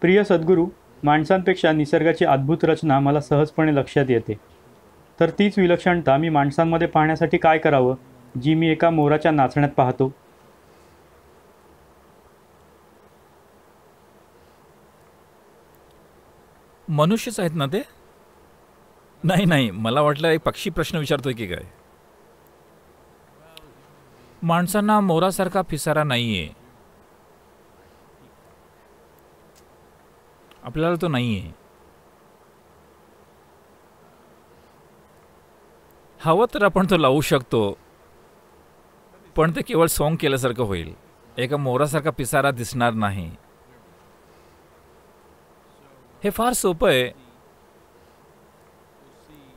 प्रिय सद्गुरू माणसांपेक्षा निसर्गाची अद्भुत रचना मला सहजपणे लक्षात येते तर तीच विलक्षणता मी माणसांमध्ये पाहण्यासाठी काय करावं जी मी एका मोराच्या नाचण्यात पाहतो मनुष्यच आहेत ना ते नाही नाही मला वाटलं एक पक्षी प्रश्न विचारतोय की काय माणसांना मोरासारखा फिसारा नाही आहे आपल्याला तो नाही आहे हवं तर आपण तो लावू शकतो पण ते केवळ सॉंग केल्यासारखं होईल एका मोरासारखा पिसारा दिसणार नाही हे फार सोपं आहे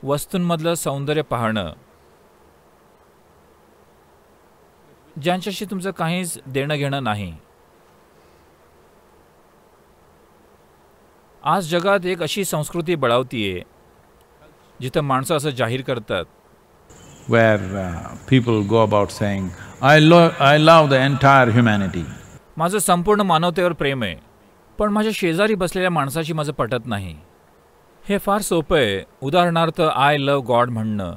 वस्तूंमधलं सौंदर्य पाहणं ज्यांच्याशी तुमचं काहीच देणं घेणं नाही आज जगात एक अशी संस्कृती बळावती आहे जिथं माणसं असं जाहीर करतात where people go about about I love I love the entire humanity माझं संपूर्ण मानवतेवर प्रेम आहे पण माझ्या शेजारी बसलेल्या माणसाशी माझं पटत नाही हे फार सोपं आहे उदाहरणार्थ आय लव गॉड म्हणणं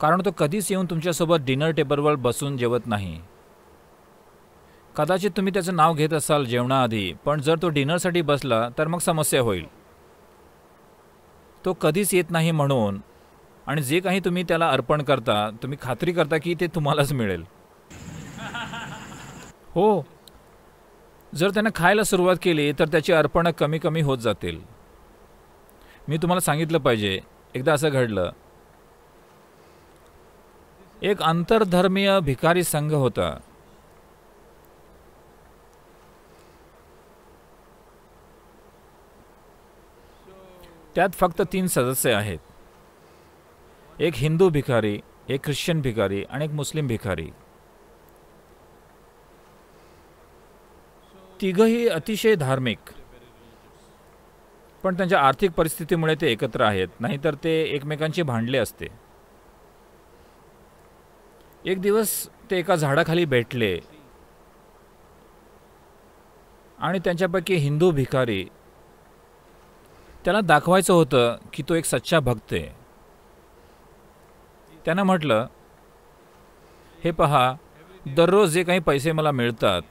कारण तो कधीच येऊन तुमच्यासोबत डिनर टेबलवर बसून जेवत नाही कदाचित तुम्ही त्याचं नाव घेत असाल जेवणाआधी पण जर तो डिनरसाठी बसला तर मग समस्या होईल तो कधीच येत नाही म्हणून आणि जे काही तुम्ही त्याला अर्पण करता तुम्ही खात्री करता की ते तुम्हालाच मिळेल हो जर त्यानं खायला सुरुवात केली तर त्याची अर्पणं कमी कमी होत जातील मी तुम्हाला सांगितलं पाहिजे एकदा असं घडलं एक आंतरधर्मीय भिकारी संघ होता त्यात फक्त तीन सदस्य आहेत एक हिंदू भिकारी एक ख्रिश्चन भिकारी आणि एक मुस्लिम भिकारी तिघही अतिशय धार्मिक पण त्यांच्या आर्थिक परिस्थितीमुळे ते एकत्र आहेत नाहीतर ते एकमेकांशी भांडले असते एक दिवस ते एका झाडाखाली भेटले आणि त्यांच्यापैकी हिंदू भिकारी त्याला दाखवायचं होतं की तो एक सच्चा भक्त आहे त्यानं म्हटलं हे पहा दररोज जे काही पैसे मला मिळतात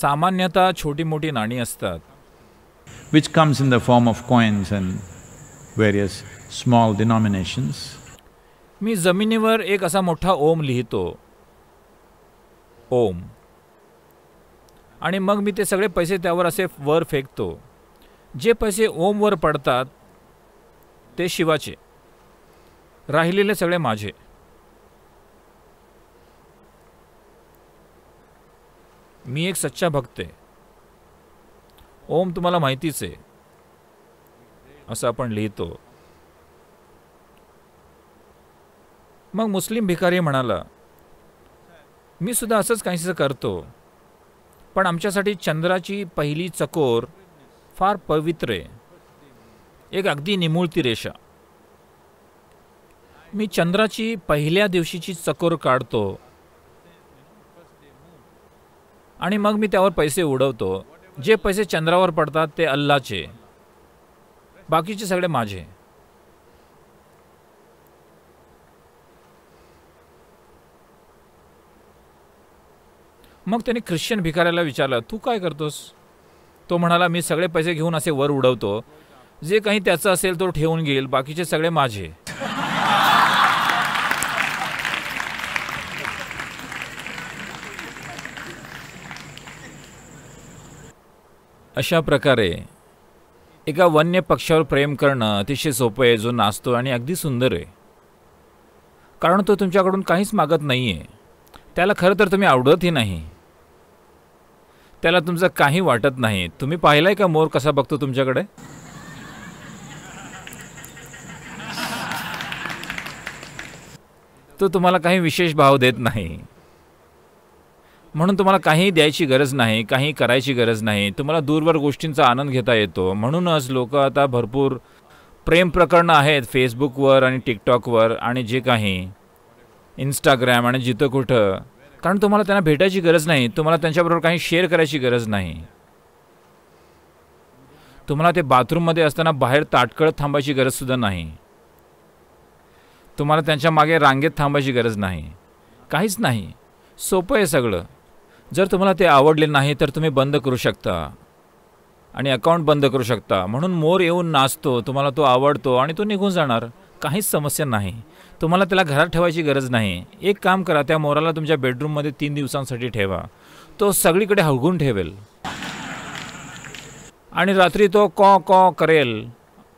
सामान्यतः छोटी मोठी नाणी असतात which comes in the form of coins and various small denominations मी जमिनीवर एक असा मोठा ओम लिहितो ओम आणि मग मी ते सगळे पैसे त्यावर असे वर फेकतो जे पैसे ओमवर पडतात ते शिवाचे राहिलेले सगळे माझे मी एक सच्चा भक्त आहे ओम तुम्हाला माहितीच आहे असं आपण लिहितो मग मुस्लिम भिकारी म्हणाला मी सुद्धा असंच काहीसं करतो पण आमच्यासाठी चंद्राची पहिली चकोर फार पवित्र एक अगदी निमुळती रेषा मी चंद्राची पहिल्या दिवशीची चकोर काढतो आणि मग मी त्यावर पैसे उडवतो जे पैसे चंद्रावर पडतात ते अल्लाचे बाकीचे सगळे माझे मग त्याने ख्रिश्चन भिकाऱ्याला विचारलं तू काय करतोस तो म्हणाला मी सगळे पैसे घेऊन असे वर उडवतो जे काही त्याचं असेल तो ठेवून घेईल बाकीचे सगळे माझे अशा प्रकारे एका वन्य पक्षावर प्रेम करणं अतिशय सोपं आहे जो नाचतो आणि अगदी सुंदर आहे कारण तो तुमच्याकडून काहीच मागत नाही आहे त्याला खरं तर तुम्ही आवडतही नाही त्याला तुमचं काही वाटत नाही तुम्ही पाहिलंय का मोर कसा बघतो तुमच्याकडे तो तुम्हाला काही विशेष भाव देत नाही म्हणून तुम्हाला काहीही द्यायची गरज नाही काही करायची गरज नाही तुम्हाला दूरवर गोष्टींचा आनंद घेता येतो म्हणूनच लोक आता भरपूर प्रेम प्रकरणं आहेत फेसबुकवर आणि टिकटॉकवर आणि जे काही इंस्टाग्राम आणि जिथं कुठं कारण तुम्हाला त्यांना भेटायची गरज नाही तुम्हाला त्यांच्याबरोबर काही शेअर करायची गरज नाही तुम्हाला ते बाथरूममध्ये असताना बाहेर ताटकळत थांबायची गरजसुद्धा नाही तुम्हाला त्यांच्या मागे रांगेत थांबायची गरज नाही काहीच नाही सोपं आहे सगळं जर तुम्हाला ते आवडले नाही तर तुम्ही बंद करू शकता आणि अकाउंट बंद करू शकता म्हणून मोर येऊन नाचतो तुम्हाला तो आवडतो आणि तो निघून जाणार काहीच समस्या नाही तुम्हाला त्याला घरात ठेवायची गरज नाही एक काम करा त्या मोराला तुमच्या बेडरूममध्ये तीन दिवसांसाठी ठेवा तो सगळीकडे हळगून ठेवेल आणि रात्री तो कॉ कॉ करेल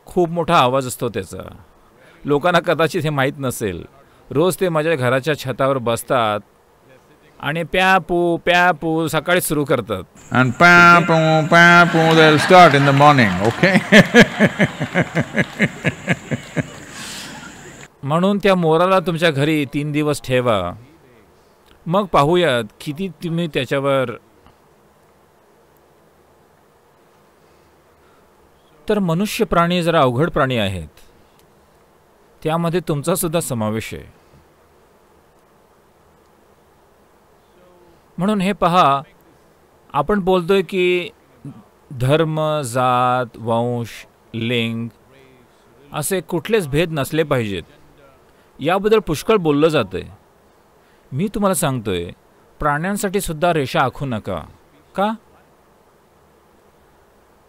खूप मोठा आवाज असतो त्याचा लोकांना कदाचित हे माहीत नसेल रोज ते माझ्या घराच्या छतावर बसतात आणि प्या पू प्या पू सकाळी सुरू करतात आणि पू प्या पू दे start in the morning okay म्हणून त्या मोराला तुमच्या घरी तीन दिवस ठेवा मग पाहूयात किती तुम्ही त्याच्यावर तर मनुष्य प्राणी जरा अवघड प्राणी आहेत त्यामध्ये तुमचा सुद्धा समावेश आहे म्हणून हे पहा आपण बोलतोय की धर्म जात वंश लिंग असे कुठलेच भेद नसले पाहिजेत याबद्दल पुष्कळ बोललं जातं आहे मी तुम्हाला सांगतोय प्राण्यांसाठी सुद्धा रेषा आखू नका का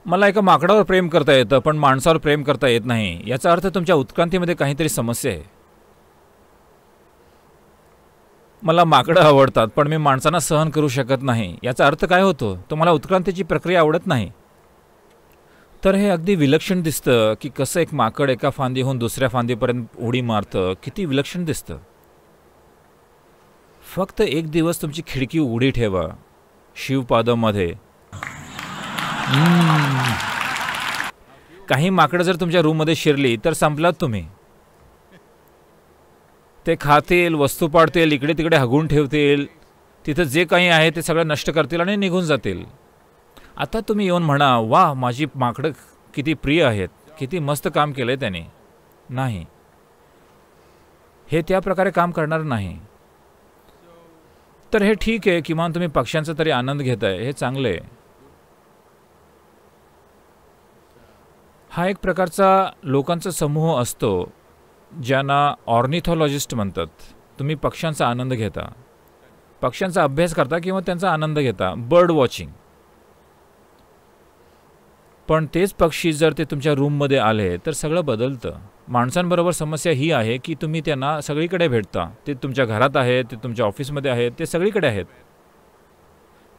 मला एका माकडावर प्रेम करता येतं पण माणसावर प्रेम करता येत नाही याचा अर्थ तुमच्या उत्क्रांतीमध्ये काहीतरी समस्या आहे मला माकडं आवडतात पण मी माणसांना सहन करू शकत नाही याचा अर्थ काय होतो तुम्हाला उत्क्रांतीची प्रक्रिया आवडत नाही तर हे अगदी विलक्षण दिसतं की कसं एक माकड एका फांदीहून दुसऱ्या फांदीपर्यंत उडी मारतं किती विलक्षण दिसतं फक्त एक दिवस तुमची खिडकी उडी ठेवा शिवपादमध्ये काही माकडं जर तुमच्या रूममध्ये शिरली तर संपलात तुम्ही ते खातील वस्तू पाडतील इकडे तिकडे हगून ठेवतील तिथं जे काही आहे ते सगळं नष्ट करतील आणि निघून जातील आता तुम्ही येऊन म्हणा वा माझी माकडं किती प्रिय आहेत किती मस्त काम केलं आहे त्याने नाही हे त्या प्रकारे काम करणार नाही तर हे ठीक आहे किमान तुम्ही पक्ष्यांचा तरी आनंद घेत आहे हे चांगलं आहे हा एक प्रकारचा लोकांचा समूह असतो ज्यांना ऑर्निथॉलॉजिस्ट म्हणतात तुम्ही पक्ष्यांचा आनंद घेता पक्ष्यांचा अभ्यास करता किंवा त्यांचा आनंद घेता बर्ड वॉचिंग पण तेच पक्षी जर ते तुमच्या रूममध्ये आले तर सगळं बदलतं माणसांबरोबर समस्या ही आहे की तुम्ही त्यांना सगळीकडे भेटता ते तुमच्या घरात आहेत ते तुमच्या ऑफिसमध्ये आहेत ते सगळीकडे आहेत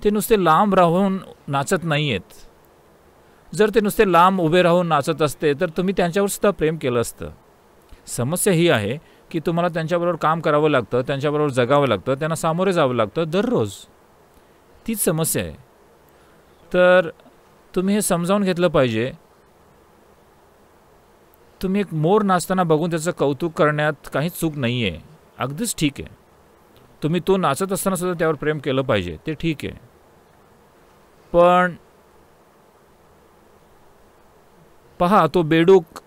ते नुसते लांब राहून नाचत नाही आहेत जर ते नुसते लांब उभे राहून नाचत असते तर तुम्ही त्यांच्यावर सुद्धा प्रेम केलं असतं समस्या ही आहे की तुम्हाला त्यांच्याबरोबर काम करावं लागतं त्यांच्याबरोबर जगावं लागतं त्यांना सामोरे जावं लागतं दररोज तीच समस्या आहे तर तुम्ही हे समजावून घेतलं पाहिजे तुम्ही एक मोर नाचताना बघून त्याचं कौतुक करण्यात काही चूक नाही आहे अगदीच ठीक आहे तुम्ही तो नाचत असताना सुद्धा त्यावर प्रेम केलं पाहिजे ते ठीक आहे पण पहा तो बेडूक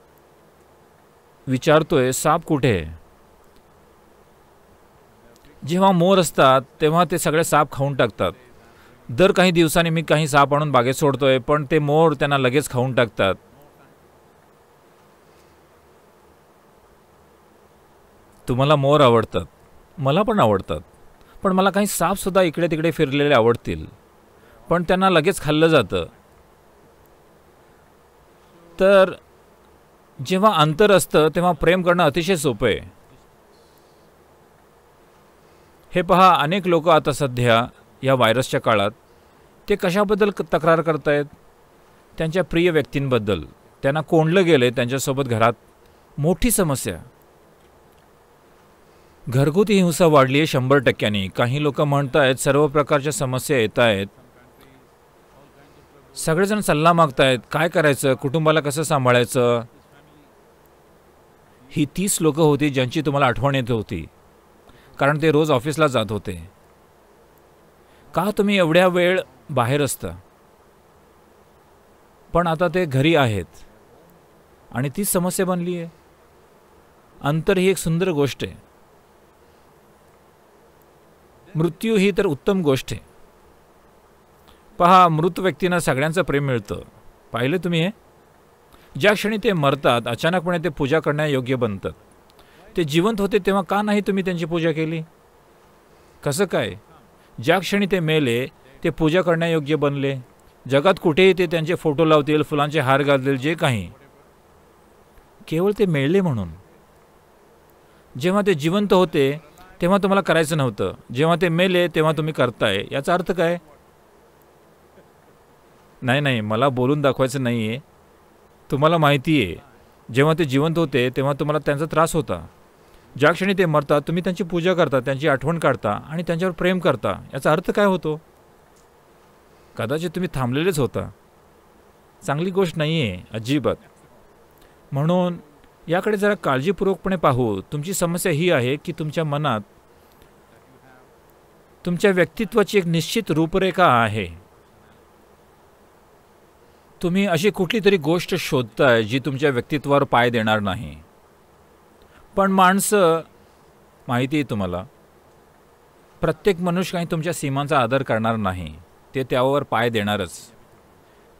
विचारतोय साप कुठे आहे जेव्हा मोर असतात तेव्हा ते सगळे साप खाऊन टाकतात दर काही दिवसांनी मी काही साप आणून बागेत सोडतोय पण ते मोर त्यांना लगेच खाऊन टाकतात तुम्हाला मोर आवडतात मला पण आवडतात पण मला काही सापसुद्धा इकडे तिकडे फिरलेले आवडतील पण त्यांना लगेच खाल्लं जातं तर जेव्हा अंतर असतं तेव्हा प्रेम करणं अतिशय सोपं आहे हे पहा अनेक लोक आता सध्या या व्हायरसच्या काळात ते कशाबद्दल तक्रार करत आहेत त्यांच्या प्रिय व्यक्तींबद्दल त्यांना कोंडलं गेलं आहे त्यांच्यासोबत घरात मोठी समस्या घरगुती हिंसा वाढली आहे शंभर टक्क्यांनी काही लोक म्हणत आहेत सर्व प्रकारच्या समस्या येत आहेत सगळेजण सल्ला मागत आहेत काय करायचं कुटुंबाला कसं सांभाळायचं ही तीस लोकं होती ज्यांची तुम्हाला आठवण येत होती कारण ते रोज ऑफिसला जात होते का तुम्ही एवढ्या वेळ बाहेर असता पण आता ते घरी आहेत आणि तीच समस्या बनली आहे अंतर ही एक सुंदर गोष्ट आहे मृत्यू ही तर उत्तम गोष्ट आहे पहा मृत व्यक्तींना सगळ्यांचं प्रेम मिळतं पाहिलं तुम्ही हे ज्या क्षणी ते मरतात अचानकपणे ते पूजा करण्यायोग्य बनतात ते जिवंत होते तेव्हा का नाही तुम्ही त्यांची पूजा केली कसं काय ज्या क्षणी ते मेले ते पूजा करण्यायोग्य बनले जगात कुठेही ते त्यांचे फोटो लावतील फुलांचे हार घालतील जे काही केवळ ते मेळले म्हणून जेव्हा ते जिवंत होते तेव्हा तुम्हाला करायचं नव्हतं जेव्हा ते मेले तेव्हा तुम्ही करताय याचा अर्थ काय नाही नाही मला बोलून दाखवायचं नाही आहे तुम्हाला माहिती आहे जेव्हा ते जिवंत होते तेव्हा तुम्हाला त्यांचा त्रास होता ज्या क्षणी ते मरतात तुम्ही त्यांची पूजा करता त्यांची आठवण काढता आणि त्यांच्यावर प्रेम करता याचा अर्थ काय होतो कदाचित तुम्ही थांबलेलेच होता चांगली गोष्ट नाही आहे अजिबात म्हणून याकडे जरा काळजीपूर्वकपणे पाहू तुमची समस्या ही आहे की तुमच्या मनात तुमच्या व्यक्तित्वाची एक निश्चित रूपरेखा आहे तुम्ही अशी कुठली तरी गोष्ट शोधताय जी तुमच्या व्यक्तित्वावर पाय देणार नाही पण माणसं माहिती आहे तुम्हाला प्रत्येक मनुष्य काही तुमच्या सीमांचा आदर करणार नाही ते त्यावर पाय देणारच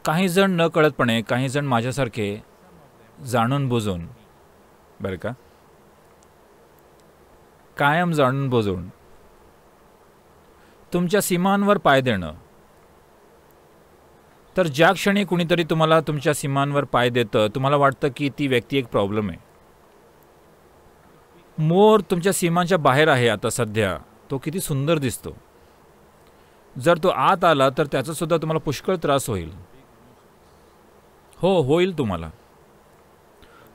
काही जण न कळतपणे काही जण माझ्यासारखे जाणून बुजून बरं का कायम जाणून बुजून तुमच्या सीमांवर पाय देणं तर ज्या क्षणी कुणीतरी तुम्हाला तुमच्या सीमांवर पाय देतं तुम्हाला वाटतं की ती व्यक्ती एक प्रॉब्लेम आहे मोर तुमच्या सीमांच्या बाहेर आहे आता सध्या तो किती सुंदर दिसतो जर तो आत आला तर त्याचासुद्धा तुम्हाला पुष्कळ त्रास होईल हो होईल तुम्हाला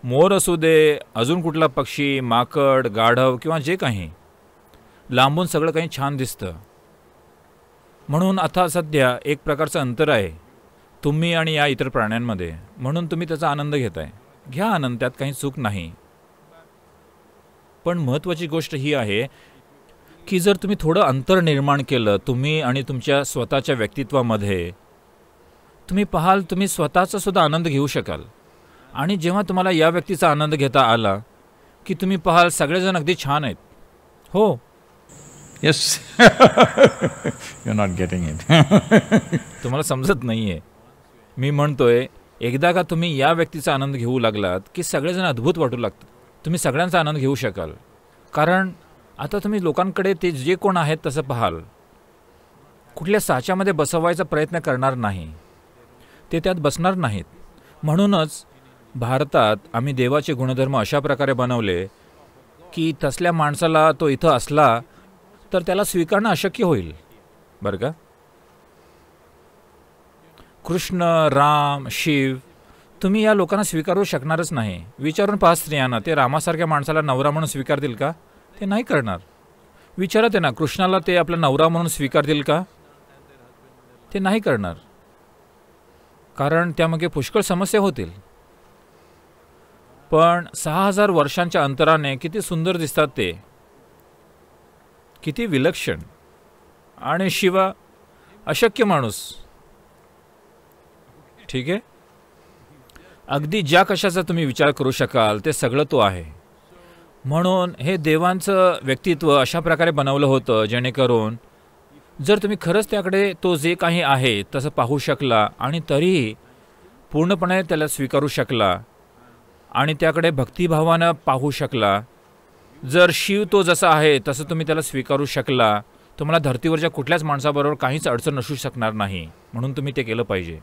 मोर असू दे अजून कुठला पक्षी माकड गाढव किंवा जे काही लांबून सगळं काही छान दिसतं म्हणून आता सध्या एक प्रकारचं अंतर आहे तुम्ही आणि या इतर प्राण्यांमध्ये म्हणून तुम्ही त्याचा आनंद घेताय घ्या आनंद त्यात काही चूक नाही पण महत्त्वाची गोष्ट ही आहे की जर तुम्ही थोडं अंतर निर्माण केलं तुम्ही आणि तुमच्या स्वतःच्या व्यक्तित्वामध्ये तुम्ही पाहाल तुम्ही स्वतःचा सुद्धा आनंद घेऊ शकाल आणि जेव्हा तुम्हाला या व्यक्तीचा आनंद घेता आला की तुम्ही पाहाल सगळेजण अगदी छान आहेत हो yes you not getting it तुम्हाला समजत नाही आहे मी म्हणतोय एकदा का तुम्ही या व्यक्तीचा आनंद घेऊ लागलात की सगळेजण अद्भुत वाटू लागतात तुम्ही सगळ्यांचा आनंद घेऊ शकाल कारण आता तुम्ही लोकांकडे ते जे कोण आहेत तसं पाहाल कुठल्या साच्यामध्ये बसवायचा प्रयत्न करणार नाही ते त्यात बसणार नाहीत म्हणूनच भारतात आम्ही देवाचे गुणधर्म अशा प्रकारे बनवले की तसल्या माणसाला तो इथं असला तर त्याला स्वीकारणं अशक्य होईल बरं का कृष्ण राम शिव तुम्ही या लोकांना स्वीकारू शकणारच नाही विचारून पहा स्त्रियांना ते रामासारख्या माणसाला नवरा म्हणून स्वीकारतील का ते नाही करणार विचारा त्यांना कृष्णाला ते आपला नवरा म्हणून स्वीकारतील का ते नाही करणार कारण त्यामागे पुष्कळ समस्या होतील पण सहा हजार वर्षांच्या अंतराने किती सुंदर दिसतात ते किती विलक्षण आणि शिवा अशक्य माणूस ठीक आहे अगदी ज्या कशाचा तुम्ही विचार करू शकाल ते सगळं तो आहे म्हणून हे देवांचं व्यक्तित्व अशा प्रकारे बनवलं होतं जेणेकरून जर तुम्ही खरंच त्याकडे तो जे काही आहे तसं पाहू शकला आणि तरीही पूर्णपणे त्याला स्वीकारू शकला आणि त्याकडे भक्तिभावानं पाहू शकला जर शिव तो जसा आहे तसं तुम्ही त्याला स्वीकारू शकला तुम्हाला धर्तीवरच्या कुठल्याच माणसाबरोबर काहीच अडचण असू शकणार नाही म्हणून तुम्ही ते केलं पाहिजे